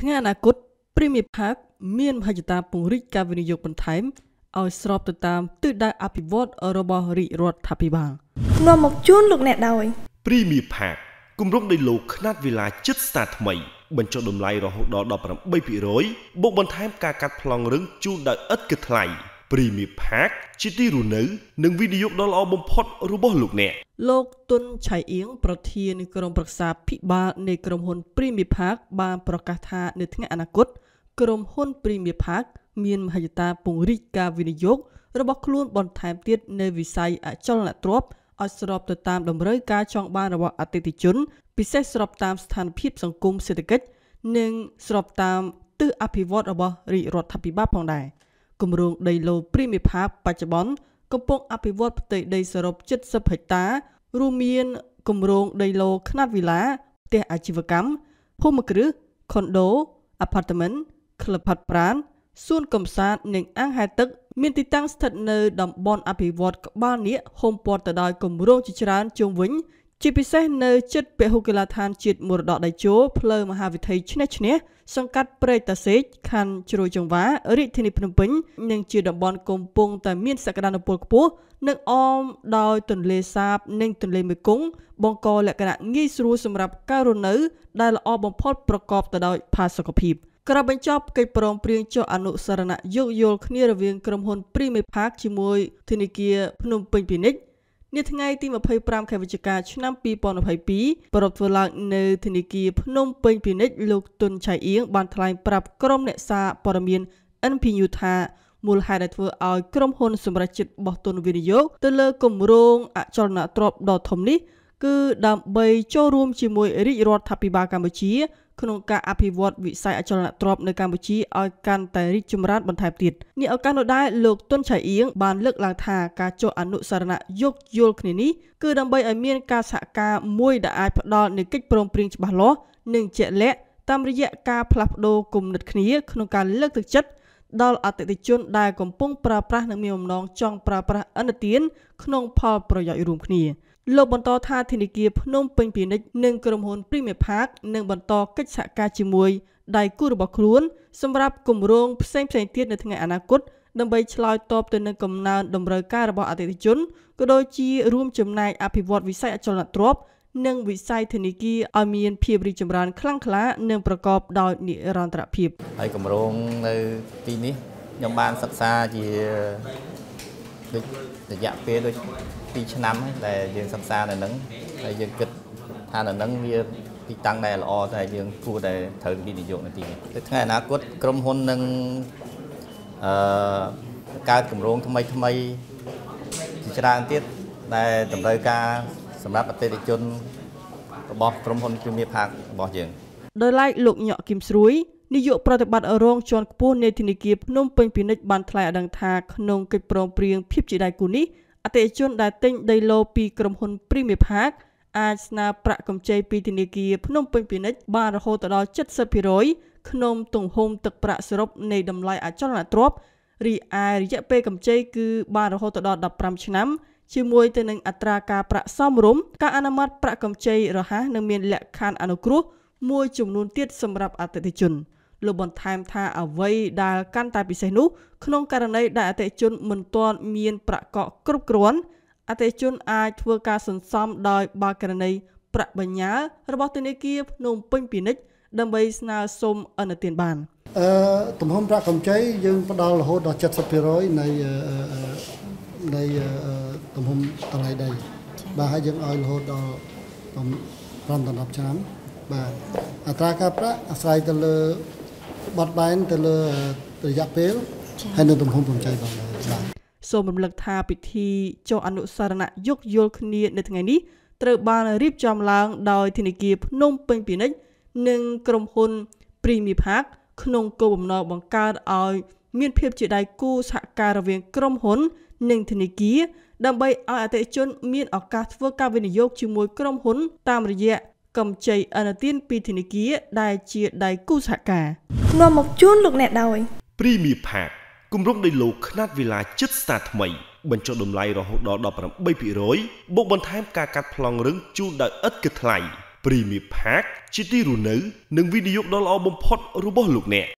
ថ្ងៃអនាគត Premier Park មានមហិច្ឆតាពង្រីកការវិនិយោគបន្ថែមឲ្យស្របទៅតាមទិសដៅអភិវឌ្ឍរបស់រាជរដ្ឋាភិបាលនាំមកជូនលោកអ្នកដោយ Premier Park គម្រោងដីឡូខ្នាតវិឡាជិតស្តារថ្មីបញ្ចុះតម្លៃរហូតដល់18%បូកបន្ថែមការកាត់ប្លង់រឹងជូនដោយឥតគិតថ្លៃ Premier Park ជាទីរស់នៅនិងវិនិយោគដ៏ល្អបំផុតរបស់លោកអ្នកលោកទុនឆៃអៀងប្រធានក្រុមប្រឹក្សាភិបាលនៃក្រុមហ៊ុន Premier Park បានប្រកាសថា នៅថ្ងៃអនាគតក្រុមហ៊ុន Premier Park មានមហិច្ឆតាពង្រីកការវិនិយោគរបស់ខ្លួនបន្ថែមទៀតនៅវិស័យអចលនទ្រព្យឲ្យស្របទៅតាមតម្រូវការចង់បានរបស់អតិថិជន ពិសេសស្របតាមស្ថានភាព សង្គមសេដ្ឋកិច្ចនិងស្របតាមទិសអភិវឌ្ឍរបស់រាជរដ្ឋាភិបាលផងដែរ។គម្រោងដីឡូព្រីមិផាបច្ចុប្បន្នកំពុងអភិវឌ្ឍផ្ទៃដីសរុប70ហិកតារួមមានគម្រោងដីឡូខ្នាតវិឡាផ្ទះអាជីវកម្មភូមិគ្រឹះខុនដូអាផាតមិនក្លឹបផាត់ប្រានសួនកំសាន្តនិងអាងហែលទឹកមានទីតាំងស្ថិតនៅតំបន់អភិវឌ្ឍក្បាលនៀកហុំព័ទ្ធទៅដោយគម្រោងជាច្រើនជុំវិញជាពិសេសនៅជិតពហុកីឡដ្ឋានជាតិមរតកដៃជោផ្លូវមហាវិថីឆ្នេះឆ្នេះសង្កាត់ព្រែកតាសេកខណ្ឌជ្រោយចង្វារាជធានីភ្នំពេញនិងជាតំបន់កំពុងតែមានសក្តានុពលខ្ពស់និងអមដោយទន្លេសាបនិងទន្លេមេគង្គបង្កលក្ខណៈងាយស្រួលសម្រាប់ការរស់នៅដែលល្អបំផុតប្រកបទៅដោយផាសុកភាពក្រោយបញ្ចប់កិច្ចព្រមព្រៀងចុះអនុស្សរណៈយោគយល់គ្នារវាងក្រុមហ៊ុន Prime Park ជាមួយធនាគារភ្នំពេញពាណិជ្ជនាថ្ងៃទី25ខែវិច្ឆិកា ឆ្នាំ2022ប្រពធ្វើឡើងនៅធនាគារភ្នំពេញពាណិជ្ជលោកទុនឆៃអៀងបានថ្លែងប្រាប់ក្រុមអ្នកសារព័ត៌មាន NPU ថាមូលហេតុដែលធ្វើឲ្យក្រុមហ៊ុន សម្រេចចិត្តបោះទុនវិនិយោគទៅលើគម្រោងអចលនទ្រព្យដ៏ធំនេះគឺដើម្បីចូលរួមជាមួយរាជរដ្ឋាភិបាលកម្ពុជាក្នុងការអភិវឌ្ឍវិស័យអចលនទ្រព្យនៅកម្ពុជាឲ្យកាន់តែរីកចម្រើនបន្ថែមទៀតនេះឱកាសនោះដែរលោកទុនឆៃអៀងបានលើកឡើងថាការចុះអនុសារណៈយោគយល់គ្នានេះគឺដើម្បីឲ្យមានការសហការមួយដែលអាចផ្ដល់នូវកិច្ចព្រមព្រៀងច្បាស់លាស់និងជាក់លាក់តាមរយៈការផ្លាស់ប្ដូរគំនិតគ្នាក្នុងការលើកទឹកចិត្តដល់អតិថិជនដែលកំពុងប្រើប្រាស់និងមានបំណងចង់ប្រើប្រាស់អនុទាន ក្នុងផលប្រយោជន៍រួមគ្នា។លោកបន្តថាធនាគារភ្នំពេញពាណិជ្ជនិងក្រុមហ៊ុន Premier Park នឹងបន្តកិច្ចសហការជាមួយដៃគូរបស់ខ្លួនសម្រាប់គម្រោងផ្សេងៗទៀតនៅថ្ងៃអនាគតដើម្បីឆ្លើយតបទៅនឹងកំណើនតម្រូវការរបស់អតិថិជនក៏ដូចជារួមចំណែកអភិវឌ្ឍវិស័យអចលនទ្រព្យនិងវិស័យធនាគារឲ្យមានភាពរីកចម្រើន ខ្លាំងក្លា និងប្រកបដោយនិរន្តរភាពហើយគម្រោងនៅទីនេះខ្ញុំបានសិក្សាជាដូចរយៈពេលដូច2ឆ្នាំដែលយើងសិក្សានៅនឹងហើយយើងគិតថានៅនឹងវាទីតាំងដែលល្អតែយើងគួរតែត្រូវវិនិយោគនៅទីនេះទៅថ្ងៃអនាគតក្រុមហ៊ុននឹងអឺកើតគម្រោងថ្មីថ្មីជាច្រើនទៀតដែលតម្រូវការ សម្រាប់អតិថិជនរបស់ ក្រុមហ៊ុនជំនាញផាករបស់យើងដោយឡែកលោកញ៉ក់គឹមស្រួយនាយកប្រតិបត្តិរងជាន់ខ្ពស់នៃធនាគារភ្នំពេញពាណិជ្ជបានថ្លែងឲ្យដឹងថា ក្នុងកិច្ចព្រមព្រៀងភាពជាដៃគូនេះអតិថិជនដែលទិញដីឡូពីក្រុមហ៊ុន Premier Park អាចស្នើប្រាក់កម្ចីពីធនាគារភ្នំពេញពាណិជ្ជបានរហូតដល់70%ក្នុងទង្ហុំទឹកប្រាក់សរុបនៃតម្លៃអចលនទ្រព្យរីឯរយៈពេលកម្ចីគឺបានរហូតដល់15ឆ្នាំជាមួយទៅនឹងអត្រាការប្រាក់សមរម្យការអនុម័តប្រាក់កម្ចីរហ័សនិងមានលក្ខខណ្ឌអនុគ្រោះមួយចំនួនទៀតសម្រាប់អតិថិជន។លោកបន្ថែមថាអ្វីដែលកាន់តែពិសេសនោះក្នុងករណីដែលអតិជនមិនទាន់មានប្រាក់កក់ គ្រប់គ្រាន់អតិជន អាចធ្វើការសន្សំដោយបើករណីប្រាក់បញ្ញើរបស់ធនាគារភ្នំពេញពាណិជ្ជដើម្បីស្នើសុំអនុទានបានអឺទំហំប្រាក់កម្ចីយើង ផ្ដល់រហូតដល់70%នៃនៃទំហំតម្លៃដីបាទហើយយើងឲ្យរហូតដល់5ដល់10ឆ្នាំបាទអត្រាការប្រាក់អាស្រ័យទៅលើបត់បែនទៅលើរយៈពេលហើយនៅ ទំហំកម្ចីផងដែរបាទសូមរំលឹកថា ពិធីចុះអនុសារណៈយោគយល់គ្នា នៅថ្ងៃនេះត្រូវបានរៀបចំឡើង ដោយធនាគារភ្នំពេញពាណិជ្ជនិងក្រុមហ៊ុន Premier Park ក្នុងគោលបំណងបង្កើតឲ្យ មានភាពជាដៃគូសហការរវាង ក្រុមហ៊ុននិងធនាគារដើម្បីឲ្យអតិថិជន មានឱកាសធ្វើការវិនិយោគជាមួយក្រុមហ៊ុនតាមរយៈកម្ចីអនុទានពីធនាគារដែលជាដៃគូសហការនាំមកជូនលោកអ្នកដោយ Premier Park គម្រោងដីលោកຂະຫນាត់វិឡាចិត្តស្តាថ្មីបញ្ចុះតម្លៃរហូតដល់18%បូកបន្ថែមការកាត់ប្លង់រឹងជូនដោយឥតគិតថ្លៃ Premier Park ជាទីរស់នៅនិងវិនិយោគដ៏ល្អបំផុតរបស់លោកអ្នក